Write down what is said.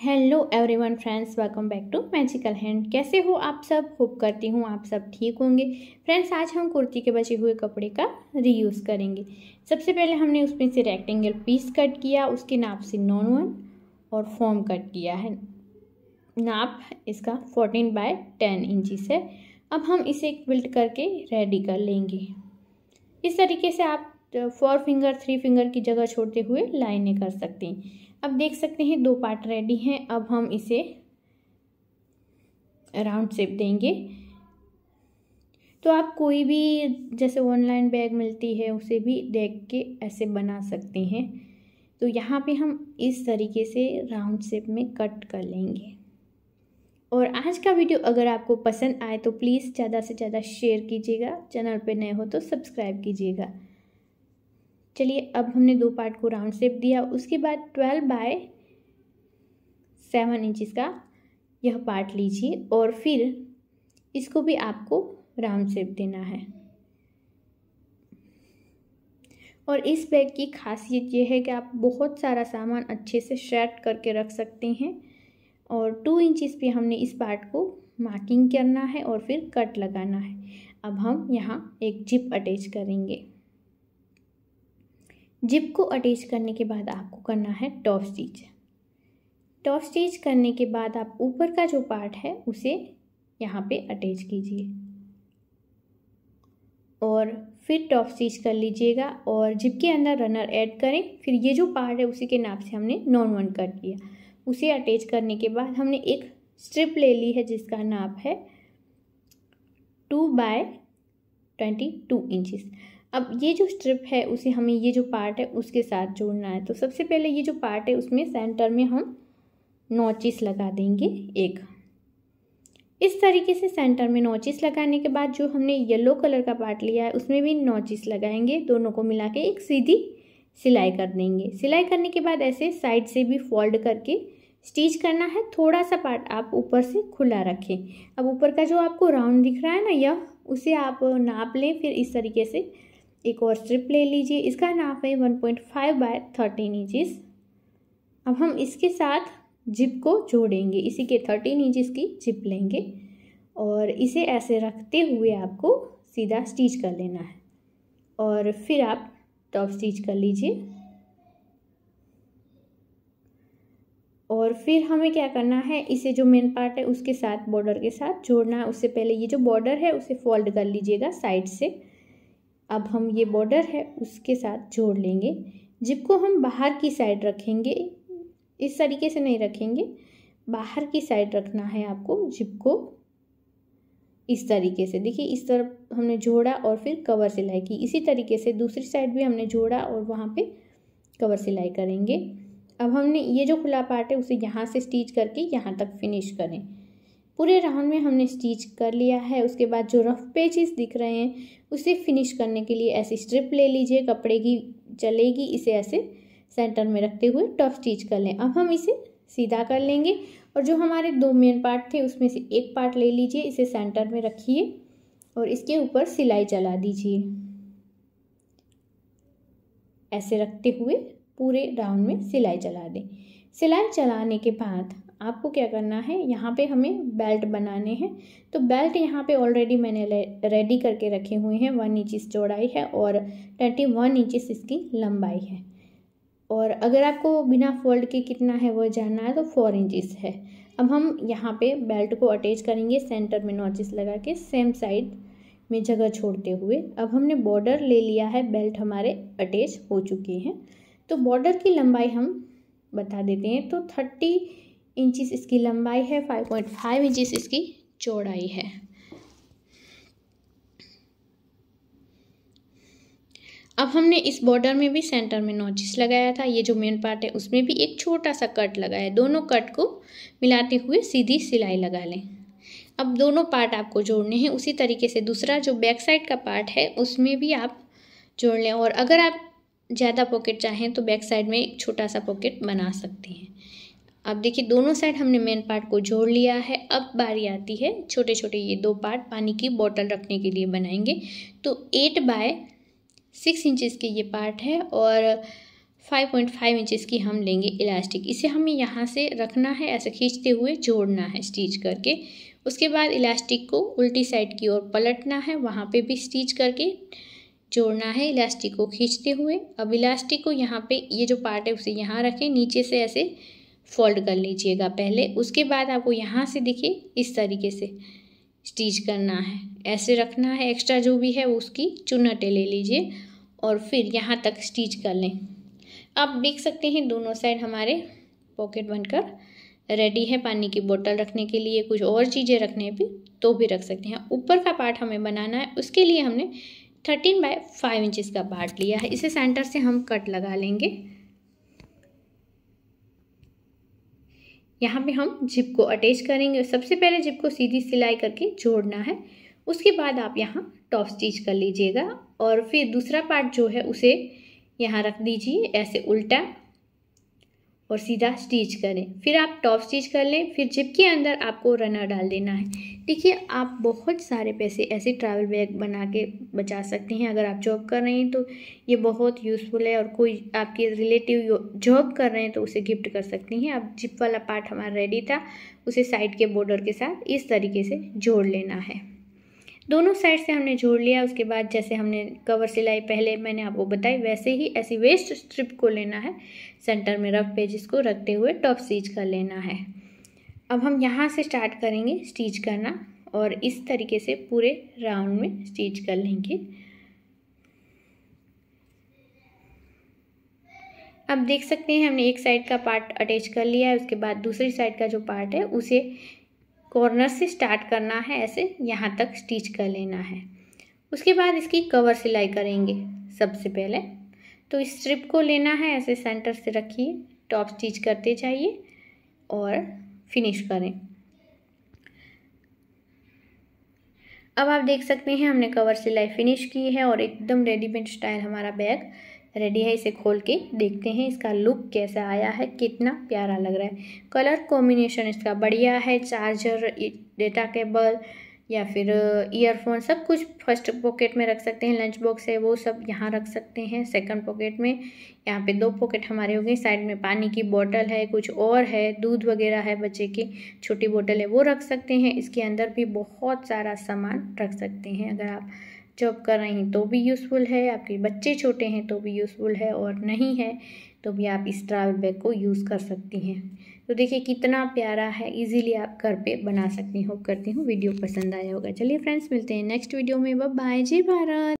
hello everyone friends welcome back to magical hand कैसे हो आप सब होप करती हूँ आप सब ठीक होंगे फ्रेंड्स आज हम कुर्ती के बचे हुए कपड़े का रीयूज़ करेंगे सबसे पहले हमने उसमें से रेक्टेंगल पीस कट किया उसके नाप से नॉन वन और फॉर्म कट किया है नाप इसका फोर्टीन बाय टेन इंचज है अब हम इसे बिल्ट करके रेडी कर लेंगे इस तरीके से आप फोर फिंगर थ्री फिंगर की जगह छोड़ते हुए लाइने कर सकते हैं अब देख सकते हैं दो पार्ट रेडी हैं अब हम इसे राउंड शेप देंगे तो आप कोई भी जैसे ऑनलाइन बैग मिलती है उसे भी देख के ऐसे बना सकते हैं तो यहाँ पे हम इस तरीके से राउंड शेप में कट कर लेंगे और आज का वीडियो अगर आपको पसंद आए तो प्लीज़ ज़्यादा से ज़्यादा शेयर कीजिएगा चैनल पे नए हो तो सब्सक्राइब कीजिएगा चलिए अब हमने दो पार्ट को राउंड शेप दिया उसके बाद ट्वेल्व बाय सेवन इंचिस का यह पार्ट लीजिए और फिर इसको भी आपको राउंड शेप देना है और इस बैग की खासियत ये है कि आप बहुत सारा सामान अच्छे से सेट करके रख सकते हैं और टू इंचिस पे हमने इस पार्ट को मार्किंग करना है और फिर कट लगाना है अब हम यहाँ एक जिप अटैच करेंगे जिप को अटैच करने के बाद आपको करना है टॉप स्टिच टॉप स्टिच करने के बाद आप ऊपर का जो पार्ट है उसे यहाँ पे अटैच कीजिए और फिर टॉप स्टिच कर लीजिएगा और जिप के अंदर रनर ऐड करें फिर ये जो पार्ट है उसी के नाप से हमने नॉन वन कर दिया उसे अटैच करने के बाद हमने एक स्ट्रिप ले ली है जिसका नाप है two by twenty two inches अब ये जो स्ट्रिप है उसे हमें ये जो पार्ट है उसके साथ जोड़ना है तो सबसे पहले ये जो पार्ट है उसमें सेंटर में हम नोचिस लगा देंगे एक इस तरीके से सेंटर में नोचिस लगाने के बाद जो हमने येलो कलर का पार्ट लिया है उसमें भी नोचिस लगाएंगे दोनों को मिला के एक सीधी सिलाई कर देंगे सिलाई करने के बाद ऐसे साइड से भी फोल्ड करके स्टिच करना है थोड़ा सा पार्ट आप ऊपर से खुला रखें अब ऊपर का जो आपको राउंड दिख रहा है ना यह उसे आप नाप लें फिर इस तरीके से एक और स्ट्रिप ले लीजिए इसका नाप है one point five by thirteen inches अब हम इसके साथ जिप को जोड़ेंगे इसी के थर्टीन इंचिस की जिप लेंगे और इसे ऐसे रखते हुए आपको सीधा स्टिच कर लेना है और फिर आप टॉप स्टिच कर लीजिए और फिर हमें क्या करना है इसे जो मेन पार्ट है उसके साथ बॉर्डर के साथ जोड़ना है उससे पहले ये जो बॉर्डर है उसे फोल्ड कर लीजिएगा साइड से अब हम ये बॉर्डर है उसके साथ जोड़ लेंगे जिप को हम बाहर की साइड रखेंगे इस तरीके से नहीं रखेंगे बाहर की साइड रखना है आपको जिप को इस तरीके से देखिए इस तरफ हमने जोड़ा और फिर कवर सिलाई की इसी तरीके से दूसरी साइड भी हमने जोड़ा और वहाँ पे कवर सिलाई करेंगे अब हमने ये जो खुला पार्ट है उसे यहाँ से स्टिच करके यहाँ तक फिनिश करें पूरे राउंड में हमने स्टिच कर लिया है उसके बाद जो रफ पेजेस दिख रहे हैं उसे फिनिश करने के लिए ऐसी स्ट्रिप ले लीजिए कपड़े की चलेगी इसे ऐसे सेंटर में रखते हुए टफ स्टिच कर लें अब हम इसे सीधा कर लेंगे और जो हमारे दो मेन पार्ट थे उसमें से एक पार्ट ले लीजिए इसे सेंटर में रखिए और इसके ऊपर सिलाई चला दीजिए ऐसे रखते हुए पूरे राउंड में सिलाई चला दें सिलाई चलाने के बाद आपको क्या करना है यहाँ पे हमें बेल्ट बनाने हैं तो बेल्ट यहाँ पे ऑलरेडी मैंने रेडी करके रखे हुए हैं वन इंचिस चौड़ाई है और ट्वेंटी वन इंचिस इसकी लंबाई है और अगर आपको बिना फोल्ड के कितना है वो जानना है तो फोर इंचिस है अब हम यहाँ पे बेल्ट को अटैच करेंगे सेंटर में नॉचिस लगा के सेम साइड में जगह छोड़ते हुए अब हमने बॉर्डर ले लिया है बेल्ट हमारे अटैच हो चुके हैं तो बॉर्डर की लंबाई हम बता देते हैं तो थर्टी इंचिस इसकी लंबाई है फाइव पॉइंट फाइव इंचिस इसकी चौड़ाई है अब हमने इस बॉर्डर में भी सेंटर में नोचिस लगाया था ये जो मेन पार्ट है उसमें भी एक छोटा सा कट लगाया दोनों कट को मिलाते हुए सीधी सिलाई लगा लें अब दोनों पार्ट आपको जोड़ने हैं उसी तरीके से दूसरा जो बैक साइड का पार्ट है उसमें भी आप जोड़ लें और अगर आप ज़्यादा पॉकेट चाहें तो बैक साइड में एक छोटा सा पॉकेट बना सकते हैं अब देखिए दोनों साइड हमने मेन पार्ट को जोड़ लिया है अब बारी आती है छोटे छोटे ये दो पार्ट पानी की बॉटल रखने के लिए बनाएंगे तो एट बाय सिक्स इंचेस के ये पार्ट है और फाइव पॉइंट फाइव इंचेस की हम लेंगे इलास्टिक इसे हमें यहाँ से रखना है ऐसे खींचते हुए जोड़ना है स्टिच करके उसके बाद इलास्टिक को उल्टी साइड की ओर पलटना है वहाँ पे भी स्टिच करके जोड़ना है इलास्टिक को खींचते हुए अब इलास्टिक को यहाँ पे ये जो पार्ट है उसे यहाँ रखें नीचे से ऐसे फोल्ड कर लीजिएगा पहले उसके बाद आपको यहाँ से देखिए इस तरीके से स्टिच करना है ऐसे रखना है एक्स्ट्रा जो भी है उसकी चुनटे ले लीजिए और फिर यहाँ तक स्टिच कर लें आप देख सकते हैं दोनों साइड हमारे पॉकेट बनकर रेडी है पानी की बोतल रखने के लिए कुछ और चीज़ें रखने भी तो भी रख सकते हैं ऊपर का पार्ट हमें बनाना है उसके लिए हमने थर्टीन बाय फाइव इंचज़ का पार्ट लिया है इसे सेंटर से हम कट लगा लेंगे यहाँ पे हम जिप को अटैच करेंगे सबसे पहले जिप को सीधी सिलाई करके जोड़ना है उसके बाद आप यहाँ टॉप स्टिच कर लीजिएगा और फिर दूसरा पार्ट जो है उसे यहाँ रख दीजिए ऐसे उल्टा और सीधा स्टिच करें फिर आप टॉप स्टिच कर लें फिर जिप के अंदर आपको रनर डाल देना है देखिए आप बहुत सारे पैसे ऐसे ट्रैवल बैग बना के बचा सकते हैं अगर आप जॉब कर रहे हैं तो ये बहुत यूज़फुल है और कोई आपके रिलेटिव जॉब कर रहे हैं तो उसे गिफ्ट कर सकते हैं अब जिप वाला पार्ट हमारा रेडी था उसे साइड के बॉर्डर के साथ इस तरीके से जोड़ लेना है दोनों साइड से हमने जोड़ लिया उसके बाद जैसे हमने कवर सिलाई पहले मैंने आपको बताई वैसे ही ऐसी वेस्ट स्ट्रिप को लेना है सेंटर में रफ पे को रखते हुए टॉप स्टीच कर लेना है अब हम यहाँ से स्टार्ट करेंगे स्टिच करना और इस तरीके से पूरे राउंड में स्टिच कर लेंगे अब देख सकते हैं हमने एक साइड का पार्ट अटैच कर लिया है उसके बाद दूसरी साइड का जो पार्ट है उसे कॉर्नर से स्टार्ट करना है ऐसे यहाँ तक स्टिच कर लेना है उसके बाद इसकी कवर सिलाई करेंगे सबसे पहले तो इस स्ट्रिप को लेना है ऐसे सेंटर से रखिए टॉप स्टिच करते जाइए और फिनिश करें अब आप देख सकते हैं हमने कवर सिलाई फिनिश की है और एकदम रेडीमेड स्टाइल हमारा बैग रेडी है इसे खोल के देखते हैं इसका लुक कैसा आया है कितना प्यारा लग रहा है कलर कॉम्बिनेशन इसका बढ़िया है चार्जर डेटा केबल या फिर ईयरफोन सब कुछ फर्स्ट पॉकेट में रख सकते हैं लंच बॉक्स है वो सब यहाँ रख सकते हैं सेकंड पॉकेट में यहाँ पे दो पॉकेट हमारे हो गए साइड में पानी की बोतल है कुछ और है दूध वगैरह है बच्चे की छोटी बोतल है वो रख सकते हैं इसके अंदर भी बहुत सारा सामान रख सकते हैं अगर आप जॉब कर रही हैं तो भी यूज़फुल है आपके बच्चे छोटे हैं तो भी यूज़फुल है और नहीं है तो भी आप इस ट्रावल बैग को यूज़ कर सकती हैं तो देखिए कितना प्यारा है इजीली आप घर पे बना सकती हैं होप करती हूँ वीडियो पसंद आया होगा चलिए फ्रेंड्स मिलते हैं नेक्स्ट वीडियो में बाय जय भारत